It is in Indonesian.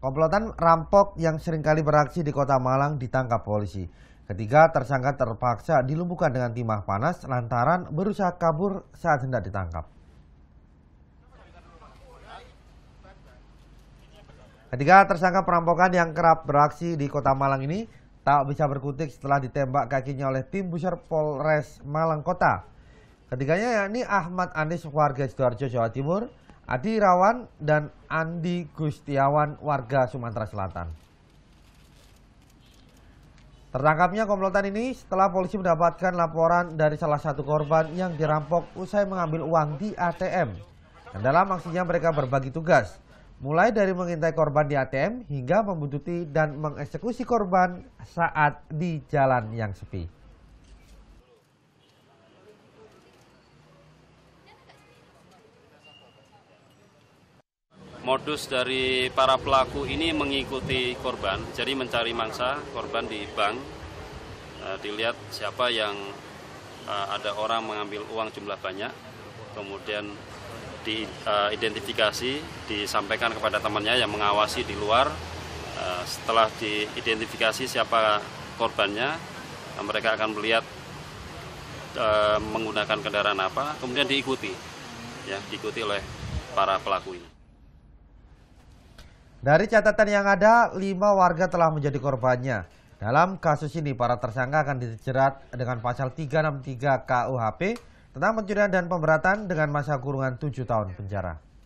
Komplotan rampok yang seringkali beraksi di kota Malang ditangkap polisi. Ketiga tersangka terpaksa dilumpuhkan dengan timah panas lantaran berusaha kabur saat hendak ditangkap. Ketiga tersangka perampokan yang kerap beraksi di kota Malang ini tak bisa berkutik setelah ditembak kakinya oleh tim busur Polres Malang Kota. Ketiganya yakni Ahmad Anies warga Sidoarjo Jawa Timur, Adi Rawan dan Andi Gustiawan warga Sumatera Selatan. Tertangkapnya komplotan ini setelah polisi mendapatkan laporan dari salah satu korban yang dirampok usai mengambil uang di ATM. Dan dalam aksinya mereka berbagi tugas, mulai dari mengintai korban di ATM hingga membuntuti dan mengeksekusi korban saat di jalan yang sepi. modus dari para pelaku ini mengikuti korban, jadi mencari mangsa korban di bank, eh, dilihat siapa yang eh, ada orang mengambil uang jumlah banyak, kemudian diidentifikasi, eh, disampaikan kepada temannya yang mengawasi di luar. Setelah diidentifikasi siapa korbannya, mereka akan melihat menggunakan kendaraan apa, kemudian diikuti, ya diikuti oleh para pelaku ini. Dari catatan yang ada, lima warga telah menjadi korbannya. Dalam kasus ini, para tersangka akan dijerat dengan pasal 363 KUHP tentang pencurian dan pemberatan dengan masa kurungan tujuh tahun penjara.